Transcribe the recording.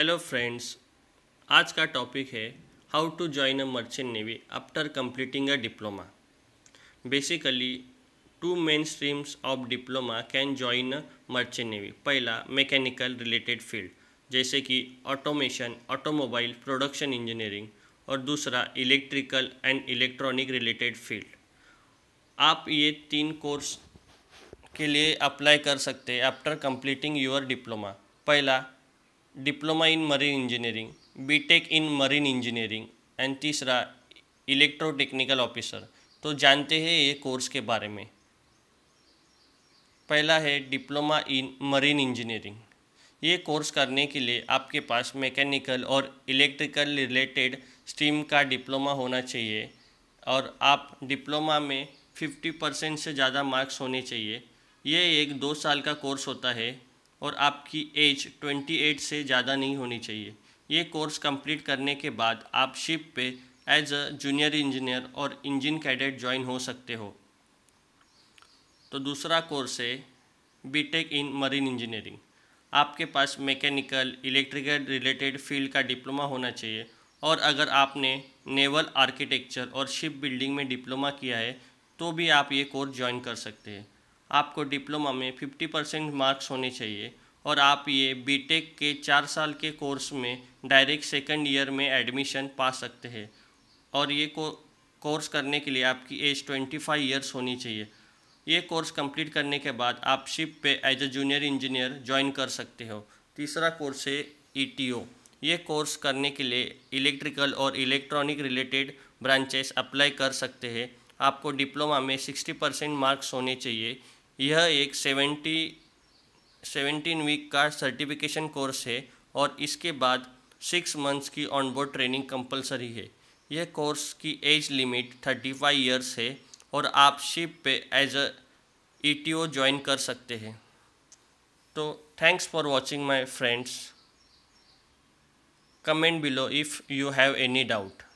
hello friends आज का topic है how to join a merchant navy after completing a diploma basically two main streams of diploma can join a merchant navy पहला mechanical related field जैसे कि automation automobile production engineering और दूसरा electrical and electronic related field आप ये तीन course के लिए अप्लाई कर सकते हैं आफ्टर कंप्लीटिंग योर डिप्लोमा पहला diploma in marine engineering B tech in marine engineering and तीसरा इलेक्ट्रो टेक्निकल ऑफिसर तो जानते हैं ये कोर्स के बारे में पहला है डिप्लोमा इन मरीन इंजीनियरिंग ये कोर्स करने के लिए आपके पास मैकेनिकल और इलेक्ट्रिकल रिलेटेड स्ट्रीम का डिप्लोमा होना चाहिए और आप डिप्लोमा में 50 परसेंट से ज़्यादा मार्क्स होने चाहिए ये एक दो साल का कोर्स होता है और आपकी एज 28 से ज़्यादा नहीं होनी चाहिए ये कोर्स कंप्लीट करने के बाद आप शिप पे एज अ जूनियर इंजीनियर और इंजन कैडेट ज्वाइन हो सकते हो तो दूसरा कोर्स है बीटेक इन मरीन इंजीनियरिंग आपके पास मैकेनिकल इलेक्ट्रिकल रिलेटेड फील्ड का डिप्लोमा होना चाहिए और अगर आपने नेवल आर्किटेक्चर और शिप बिल्डिंग में डिप्लोमा किया है तो भी आप ये कोर्स ज्वाइन कर सकते हैं आपको डिप्लोमा में 50 परसेंट मार्क्स होने चाहिए और आप ये बीटेक के चार साल के कोर्स में डायरेक्ट सेकेंड ईयर में एडमिशन पा सकते हैं और ये को कोर्स करने के लिए आपकी एज 25 ईयर्स होनी चाहिए ये कोर्स कंप्लीट करने के बाद आप शिप पे as a junior engineer join कर सकते हो तीसरा कोर्स है ई e ये कोर्स करने के लिए इलेक्ट्रिकल और इलेक्ट्रॉनिक रिलेटेड ब्रांचेस अप्लाई कर सकते हैं आपको डिप्लोमा में 60 परसेंट मार्क्स होने चाहिए यह एक सेवेंटी सेवेंटीन वीक का सर्टिफिकेशन कोर्स है और इसके बाद सिक्स मंथ्स की ऑनबोर्ड ट्रेनिंग कंपलसरी है यह कोर्स की age limit thirty five years है और आप शिप पे as a E T O join कर सकते हैं तो thanks for watching my friends comment below if you have any doubt